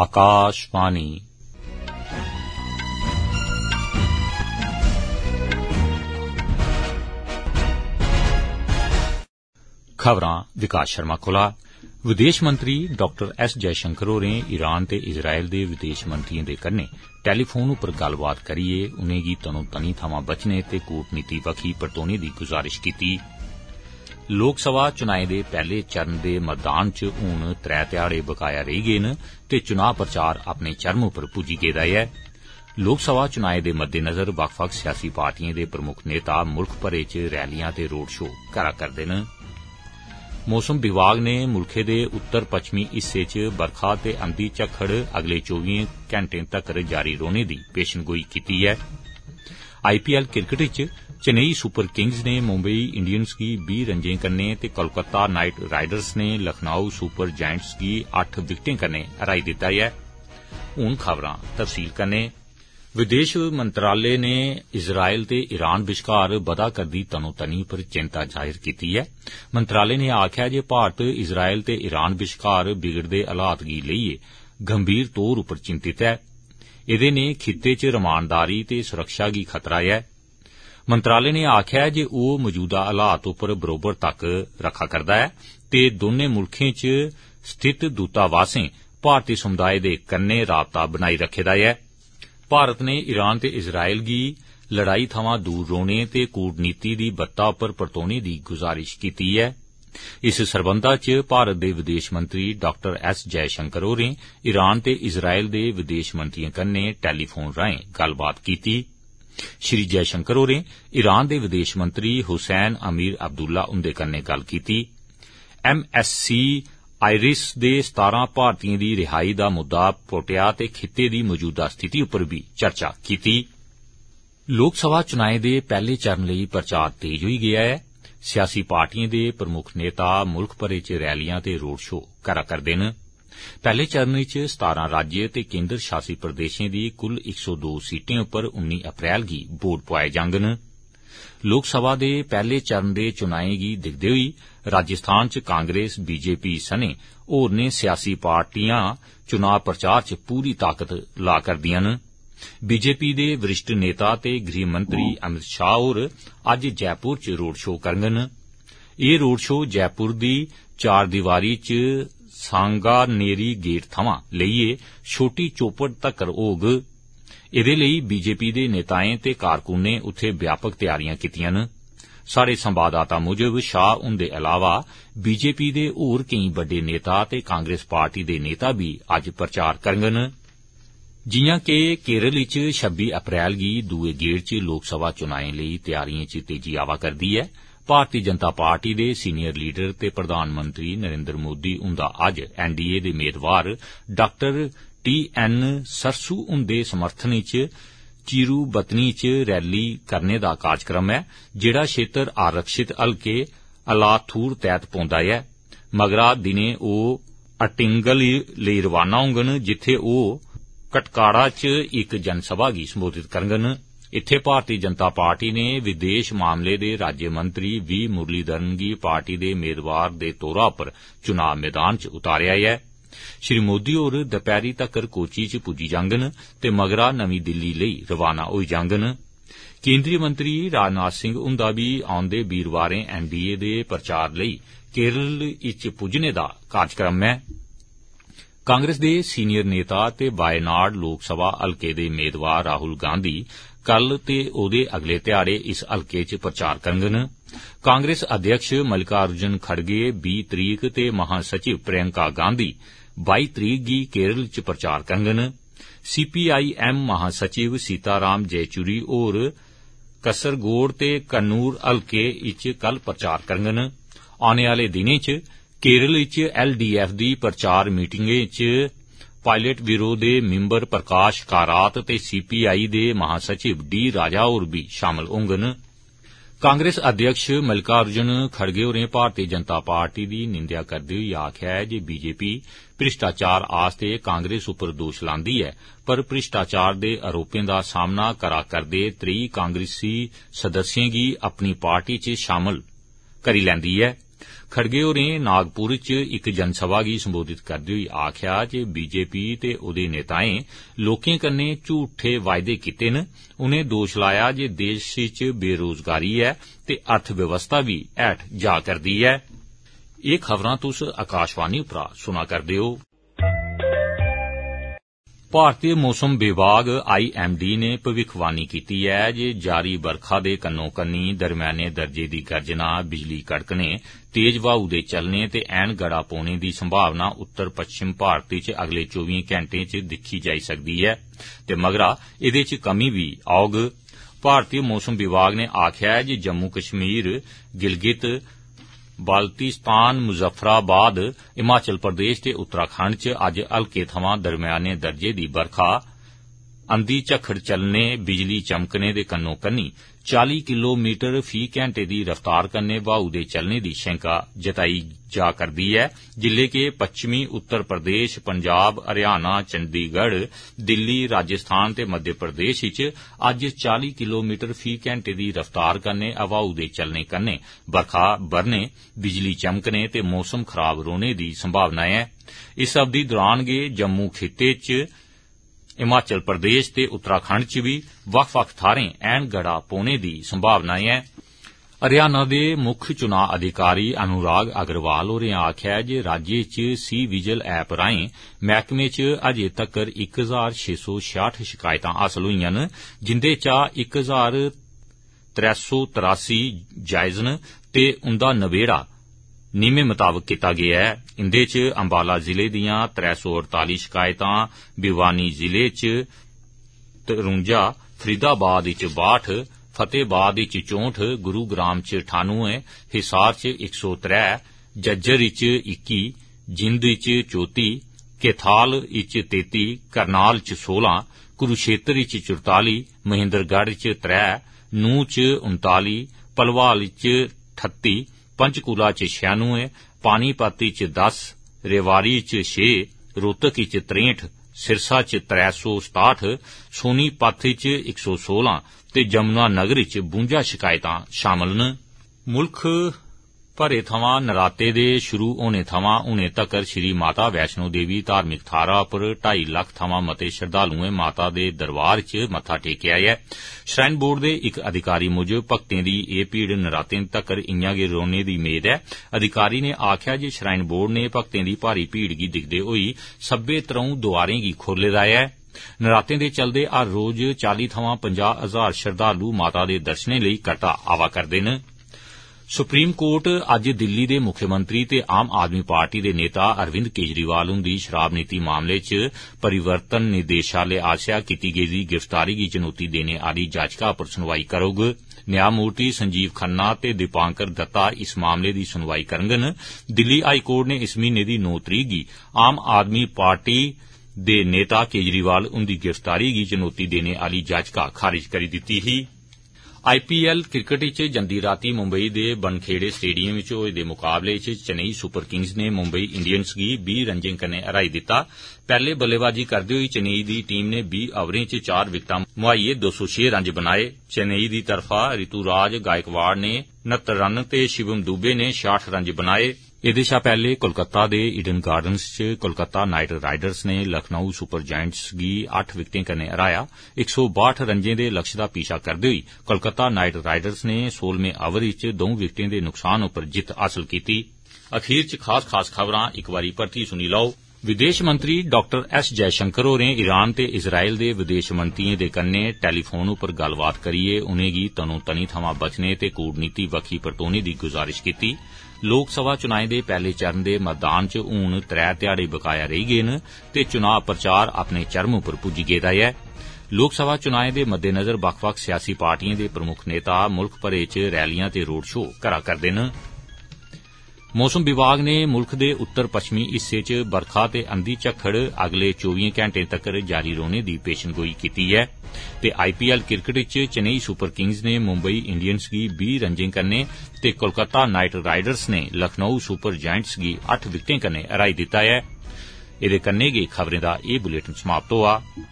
ਆਕਾਸ਼ਵਾਣੀ ਖਬਰਾਂ ਵਿਕਾਸ ਸ਼ਰਮਾ ਕੋਲਾ ਵਿਦੇਸ਼ ਮੰਤਰੀ ਡਾਕਟਰ ਐਸ ਜੈਸ਼ੰਕਰ ਹੋरें ਈरान ते इजराइल दे विदेश मंत्रियें दे कन्नै टैलीफोन उप्पर गल्लबात करियै उनेंगी तनोतनी थमां बचने ते कूटनीति बक्खी परतोने दी गुजारिश कीती ऐ ਲੋਕ ਸਭਾ ਚੋਣਾਂ ਦੇ ਪਹਿਲੇ ਚਰਨ ਦੇ ਮੈਦਾਨ 'ਚ ਹੁਣ ਤਰੇ ਤਿਆਰੇ ਬਕਾਇਆ ਰਹਿ ਗਏ ਨੇ ਤੇ ਚੋਣ ਪ੍ਰਚਾਰ ਆਪਣੇ ਚਰਮ ਉੱਪਰ ਪੁੱਜੀ ਗਿਆ ਹੈ ਲੋਕ ਸਭਾ ਚੋਣਾਂ ਦੇ ਮੱਦੇਨਜ਼ਰ ਵੱਖ-ਵੱਖ ਸਿਆਸੀ ਪਾਰਟੀਆਂ ਦੇ ਪ੍ਰਮੁੱਖ ਨੇਤਾ ਮੁਲਕ ਭਰੇ 'ਚ ਰੈਲੀਆਂ ਤੇ ਰੋਡ ਸ਼ੋਅ ਕਰਾ ਕਰਦੇ ਨੇ ਮੌਸਮ ਵਿਭਾਗ ਨੇ ਮੁਲਕੇ ਦੇ ਉੱਤਰ ਪੱਛਮੀ ਹਿੱਸੇ 'ਚ ਬਰਖਾ ਤੇ ਅੰਧੀ ਝੱਖੜ ਅਗਲੇ 24 ਘੰਟੇ ਤੱਕ ਜਾਰੀ ਰਹਿਣ ਦੀ ਪੇਸ਼ੀਨਗੋਈ ਕੀਤੀ ਹੈ ਆਈਪੀਐਲ ਕ੍ਰਿਕਟ ਵਿੱਚ ਚੇਨਈ ਸੁਪਰ ਕਿੰਗਜ਼ ਨੇ ਮੁੰਬਈ ਇੰਡੀਅਨਸ की 20 रनों कन्नै ते कोलकाता नाइट राइडर्स ने लखनऊ सुपर जायंट्स गी अट्ठ विकटें कन्नै हराई दित्ता ऐ विदेश मंत्रालय नै इजरायल ते ईरान बश्कार बधा करदी तनोतनी पर चिंता जाहिर कीती ऐ मंत्रालय नै आखेआ जे भारत इजरायल ते ईरान बश्कार बिगड़दे हालात गी लेइयै गंभीर तौर पर चिंतित ऐ एहदे नै खित्ते च रमानदारी ते सुरक्षा गी खतरा ऐ मंत्रालय नै आक्खेआ ऐ जे ओ मौजूदा हालात उप्पर बरोबर तक्क रखै करदा ऐ ते दौनें मुल्खें च स्थित दूतावासें भारतीय समुदाय दे कन्नै राबता बनाई रक्खे दा ऐ भारत नै ईरान ते इजराइल गी लड़ाई थमां दूर रौहने ते कूटनीति दी बत्तै पर परतोने दी गुजारिश कीती ऐ इस सरबंधा च भारत दे विदेश मंत्री डॉ एस जयषंकर होरें ईरान ते इजरायल दे विदेश मंत्रिएं कन्नै टैलीफोन राएं गल्लबात कीती ऐ श्री जयशंकर होरें ईरान दे विदेश मंत्री हुसैन अमीर अब्दुल्ला हुन्दे कन्नै गल्ल कीती एम एस सी आईरिस दे सतारां भारतीयें दी रिहाई दा मुद्दा पुट्टेआ ते खित्ते दी मजूदा स्थिति पर बी चर्चा कीती लोकसभा चुनाएं दे पैहले चरण लेई प्रचार तेज होई गेआ ऐ सियासी पार्टिएं दे प्रमुक्ख नेता मुल्ख भरै च रैलियां ते रोड शो करा करदे हे पैहले चरण च सतारां राज्यें ते केन्द्र शासित प्रदेशें दी कुल इक सौ दो सीटें उप्पर उन्नी अप्रैल गी वोट पुआए जांडन लोकसभा दे पैहले चरण दे चुनाएं गी दिक्खदे होई राजस्थान च कांग्रेस बी जे पी सने होरनें सियासी पार्टियां चुनां प्रचार च पूरी ताकत ला करदियां न बीजेपी दे वरिष्ठ नेता ते गृहमंत्री अमित शाह होर अज्ज जयपुर च रोड शो करगंन एह् रोड शो जयपुर दी चारदीवारी च सांगानेरी गेड़वां लेइयै छोटी चोपड़ तक्कर होग एदे लेई बीजेपी दे नेताएं ते कारकूनें उत्थे व्यापक तैयारियां कीतियां न साढ़े संवाददाता मुजब शाह हुंदे इलावा बीजेपी दे होर केंई बड्डे नेता ते कांग्रेस पार्टी दे नेता बी अज्ज प्रचार करगंन जियां केरल इच छब्बी अप्रैल गी दुए गेड़ च लोकसभा चुनाएं लेई तैयारिएं च तेजी आवा'रदीं ਭਾਰਤੀ ਜਨਤਾ ਪਾਰਟੀ ਦੇ ਸੀਨੀਅਰ ਲੀਡਰ ਤੇ ਪ੍ਰਧਾਨ ਮੰਤਰੀ ਨਰਿੰਦਰ ਮੋਦੀ ਹੁੰਦਾ ਅੱਜ ਐਨਡੀਏ ਦੇ ਮੇਦਵਾਰ ਡਾਕਟਰ ਟੀਐਨ ਸਰਸੂ ਹੁੰਦੇ ਸਮਰਥਨੀ ਚ ਚੀਰੂ ਬਤਨੀ ਚ ਰੈਲੀ ਕਰਨੇ ਦਾ ਕਾਰਜਕ੍ਰਮ ਹੈ ਜਿਹੜਾ ਖੇਤਰ ਆਰਕਸ਼ਿਤ ਹਲਕੇ ਅਲਾਥੂਰ ਤਹਿਤ ਪਉਂਦਾ ਹੈ ਮਗਰਾ ਦਿਨੇ ਉਹ ਅਟਿੰਗਲ ਲਈ ਰਵਾਨਾ ਹੋਣਗੇ ਜਿੱਥੇ ਉਹ ਕਟਕਾੜਾ ਚ ਇਕ ਜਨਸਭਾ ਵੀ ਸੰਬੋਧਿਤ ਕਰਨਗੇ ਇੱਥੇ ਭਾਰਤੀ ਜਨਤਾ ਪਾਰਟੀ ਨੇ ਵਿਦੇਸ਼ ਮਾਮਲੇ ਦੇ ਰਾਜ ਮੰਤਰੀ ਵੀ ਮੁਰਲੀਧਰਨ ਗੀ ਪਾਰਟੀ ਦੇ ਮੇਦਵਾਰ ਦੇ ਤੌਰਾ ਪਰ ਚੋਣ ਮੈਦਾਨ ਚ ਉਤਾਰਿਆ ਹੈ ਸ਼੍ਰੀ ਮੋਦੀ ਹੋਰ ਦੁਪਹਿਰੀ ਤੱਕ ਕੋਚੀ ਚ ਪੁੱਜੀ ਜਾਂਗਨ ਤੇ ਮਗਰਾ ਨਵੀਂ ਦਿੱਲੀ ਲਈ ਰਵਾਨਾ ਹੋਈ ਜਾਂਗਨ ਕੇਂਦਰੀ ਮੰਤਰੀ ਰਾਜਨਾਥ ਸਿੰਘ ਹੁੰਦਾ ਵੀ ਆਉਂਦੇ ਵੀਰਵਾਰੇ ਐਨਡੀਏ ਦੇ ਪ੍ਰਚਾਰ ਲਈ ਕੇਰਲ ਇਚ ਪੁੱਜਨੇ ਦਾ ਕਾਰਜਕ੍ਰਮ ਹੈ ਕਾਂਗਰਸ ਦੇ ਸੀਨੀਅਰ ਨੇਤਾ ਤੇ ਵਾਇਨਾਰਡ ਲੋਕ ਸਭਾ ਹਲਕੇ ਦੇ ਉਮੀਦਵਾਰ ਰਾਹੁਲ ਗਾਂਧੀ ਕੱਲ ਤੇ ਉਹਦੇ ਅਗਲੇ ਦਿਹਾੜੇ ਇਸ ਹਲਕੇ 'ਚ ਪ੍ਰਚਾਰ ਕਰਨਗੇ ਕਾਂਗਰਸ ਅਧਿਕਸ਼ ਮਲਕਾਰਜਨ ਖੜਗੇ 20 ਤਰੀਕ ਤੇ ਮਹਾਸਚਿਵ ਪ੍ਰਿਯੰਕਾ ਗਾਂਧੀ 22 ਤਰੀਕ ਦੀ ਕੇਰਲ 'ਚ ਪ੍ਰਚਾਰ ਕਰਨਗੇ ਸੀਪੀਆਈਐਮ ਮਹਾਸਚਿਵ ਸੀਤਾਰਾਮ ਜੈਚੂਰੀ ਔਰ ਕਸਰਗੋੜ ਤੇ ਕਨੂਰ ਹਲਕੇ 'ਚ ਕੱਲ ਪ੍ਰਚਾਰ ਕਰਨਗੇ ਆਉਣ ਵਾਲੇ ਦਿਨੇ 'ਚ केरल इच एलडीएफ दी प्रचार मीटिंगै इच पायलट ब्यूरो दे मिम्बर प्रकाश कारात ते सीपीआई दे महासचिव डी राजा होर बी शामल होंगन कांग्रेस अध्यक्ष मल्लिकार्जुन खड़गे होरें भारतीय जनता पार्टी दी निंदेआ करदे होई आक्खेआ ऐ जे बीजेपी भ्रिश्टाचार आस्तै कांग्रेस पर दोष लांदी ऐ पर भ्रिश्टाचार दे आरोपें दा सामना करा करदे त्रेई कांग्रेसी सदस्यें गी अपनी पार्टी इच शामल करी लैंदी ऐ खड़गे होरें नागपुर च इक जनसभा गी संबोधित करदे होई आक्खेआ जे बीजेपी ते ओहदे नेताएं लोकें कन्नै झूठे वायदे कीते न उनें दोश लाया जे देश च बेरोजगारी ऐ ते अर्थव्यवस्था बी हैठ जा करदी ऐ भारतीय मौसम विभाग आई एम डी नै भविक्खवानी कीती ऐ जे जारी बरखा दे कन्नोकन्नी दरमयाने दर्जे दी गरजना बिजली कड़कने तेज ब्हाऊ दे चलने ते ऐन गड़ा पौने दी संभावना उत्तर पच्छम भारत च अगले चौबी घैंटे च दिक्खी जाई सकदी ऐ ते मगरा एदे च कमी बी औग भारतीय मौसम विभाग नै आक्खेआ ऐ जे जम्मू कश्मीर गिलगित बाल्तिस्तस्तान मुजफ्फराबाद हिमाचल प्रदेश ते उत्तराखंड च अज्ज हल्के थमां दरम्याने दर्जे दी बरखा अंधी झक्खड़ चलने बिजली चमकने दे कन्नोकन्नी 40 ਕਿਲੋਮੀਟਰ ਫੀ ਘੰਟੇ ਦੀ ਰਫ਼ਤਾਰ ਕੰਨੇ ਵਾਉ ਦੇ ਚੱਲਣੇ ਦੀ ਸ਼ੰਕਾ ਜਤਾਈ ਜਾ ਕਰਦੀ ਹੈ ਜਿਲ੍ਹੇ ਕੇ ਪੱਛਮੀ ਉੱਤਰ ਪ੍ਰਦੇਸ਼ ਪੰਜਾਬ ਹਰਿਆਣਾ ਚੰਡੀਗੜ੍ਹ ਦਿੱਲੀ ਰਾਜਸਥਾਨ ਤੇ ਮੱਧ ਪ੍ਰਦੇਸ਼ ਵਿੱਚ ਅੱਜ 40 ਕਿਲੋਮੀਟਰ ਫੀ ਘੰਟੇ ਦੀ ਰਫ਼ਤਾਰ ਕੰਨੇ ਵਾਉ ਦੇ ਚੱਲਣੇ ਕੰਨੇ ਬਰਖਾ ਵਰਨੇ ਬਿਜਲੀ ਚਮਕਨੇ ਤੇ ਮੌਸਮ ਖਰਾਬ ਰੋਣੇ ਦੀ ਸੰਭਾਵਨਾ ਹੈ ਇਸ ਅਵਧੀ ਦੌਰਾਨ ਗੇ ਜੰਮੂ ਖੇਤੇ ਚ हिमाचल प्रदेश ते उत्तराखंड च बी बक्ख बक्ख थाहरें ऐन गड़ा पौने दी संभावना ऐ हरियाणा दे मुक्ख चुना अधिकारी अनुराग अग्रवाल होरें आक्खेआ ऐ जे राज्य च सी विजिल ऐप राएं मैहकमे च अजें तक्कर इक हजार छे सौ छेआठ शिकायतां हासल होईयां न जिन्दे चा इक हजार त्रै सौ त्रासी जायज न ते उन्दा नबेड़ा नियमें मताबक कीता गेआ ऐ इंदे च अम्बाला जिले दियां त्रै सौ अड़ताली शिकायतां भिवानी जिले च तरुंजा फरीदाबाद च बाठ फतेहबाद इच चौंठ गुरूग्राम च ठानवें हिसार च इक सौ त्रै जज्जर च इक्की जिंद च चौत्ती केथाल च तेती करनाल च सोलां कुरुक्षेत्र च चुरताली महेन्द्रगढ़ च त्रै नूंह च उनताली भलवाल च ठत्ती पंचकुला च छिनवे पानीपत च दस रेवारी इच षे रोहतक इच त्रेंठ सिरसा इच त्रै सौ सताह्ठ सोनीपत इच इक सौ सोलां ते यमुना नगर इच बूंजा शकैतां शामल ही भरै थमां नरातें दे शुरू होने थमां हुनै तक्कर श्री माता वैष्णो देवी धार्मिक थाहरा पर ढाई लक्ख थमां मते श्रद्वालुएं माता दे दरबार च मत्था टेकेआ श्राईन बोर्ड दे इक अधिकारी मूजब भक्तें दी एह् भीड़ नरातें तक्कर इयां गै रौहने दी मेद ऐ अधिकारी नै आक्खेआ जे श्राईन बोर्ड नै भक्तें दी भारी भीड़ गी दिक्खदे होई सब्बै त्रऊं दोआरें गी खोले दा ऐ नरातें दे चलदे हर रोज चाली थमां पंजाह हजार श्रद्वालु माता दे दर्शनें लेई करता आवा करदे न સુપ્રીમ કોર્ટ આજ દિલ્હી ਦੇ મુખ્યમંત્રી ਤੇ આમ આદમી પાર્ટી ਦੇ નેતા અરવિંદ કેજરીવાલ ઉંધી શરાબ નીતિ મામલે ચ પરિવર્તન નિર્દેશાલે આશયા કિતી ગઈ દી ગિફતારી ગી ચનૂતી દેને આલી જજ કા પર સુનવાઈ કરોગ ન્યામૂર્તિ સંજીવ ખન્ના તા દેપંકર દત્તા ઇસ મામલે દી સુનવાઈ કરંગન દિલ્હી હાઈકોર્ટ ને ઇસ મહિને દી નોતરી ગઈ આમ આદમી પાર્ટી દે નેતા કેજરીવાલ ઉંધી ગિફતારી ગી ચનૂતી દેને આલી જજ કા ખારિજ કરી દીતી હી आईपीएल क्रिकेट च जंदी रातीं मुम्बई दे बनखेड़े स्टेडियम च होए दे मुकाबले च चेन्नई सुपर किंग्स नै मुंबई इंडियन्ज गी बीह् रजें कन्नै हराई दिता पैहले बल्लेबाजी करदे होई चेन्नई दी टीम नै बीह् ओवरें च चार विकटां मुहाईयै दो सौ छे रज बनाए चेन्नई दी तरफा रितुराज गायकवाड़ नै न्हत्तर रन ते षिवम दुबे नै षेआठ रज बनाए एहदे शा पैहले कोलकाता दे ईडन गार्डनस च कोलकाता नाइट राइडर्स नै लखनऊ सुपर जायंट्स गी अट्ठ विकटें कन्नै हराया इक सौ बाहठ रन्जे दे लक्ष्य दा पीछा करदे होई कोलकाता नाइट राइडर्स नै सोलहवें ओवर इच द'ऊं विकटें दे नुकसान पर जित्त हासल कीती विदेश मंत्री डाक्टर एस जयशंकर होरें ईरान ते इजराइल दे विदेश मंत्रिएं दे कन्नै टेलीफोन पर गल्लबात करियै उनेंगी तनोतनी थमां बचने ते कूटनीति बक्खी परतोने दी गुजारिश कीती ऐ लोक सभा चुनाएं दे पैहले चरण दे मतदान च हून त्रै ध्याड़े बकाया रेई गे न ते चुनां प्रचार अपने चरम पर पुज्जी गेदा ऐ लोक सभा चुनाएं दे मद्देनज़र बक्ख बक्ख सियासी पार्टिएं दे प्रमुक्ख नेता मुल्ख भरै च रैलियां ते रोड शो करा करदे न ਮੌਸਮ ਵਿਭਾਗ ਨੇ ਮੁਲਖ ਦੇ ਉੱਤਰ ਪੱਛਮੀ ਹਿੱਸੇ 'ਚ ਬਰਖਾ ਤੇ ਅੰਧੀ ਝੱਖੜ ਅਗਲੇ 24 ਘੰਟੇ ਤੱਕ ਜਾਰੀ ਰੋਹਣੇ ਦੀ ਪੇਸ਼ਨਗੋਈ ਕੀਤੀ ऐ ते आईपीएल क्रिकेट च चेन्नई सुपर किंग्स नै मुंबई इंडियंस गी बीह् रन्जे कन्नै ते कोलकाता नाइट राइडर्स नै लखनऊ सुपर जायंट्स गी अट्ठ विकटें कन्नै हराई दित्ता ऐ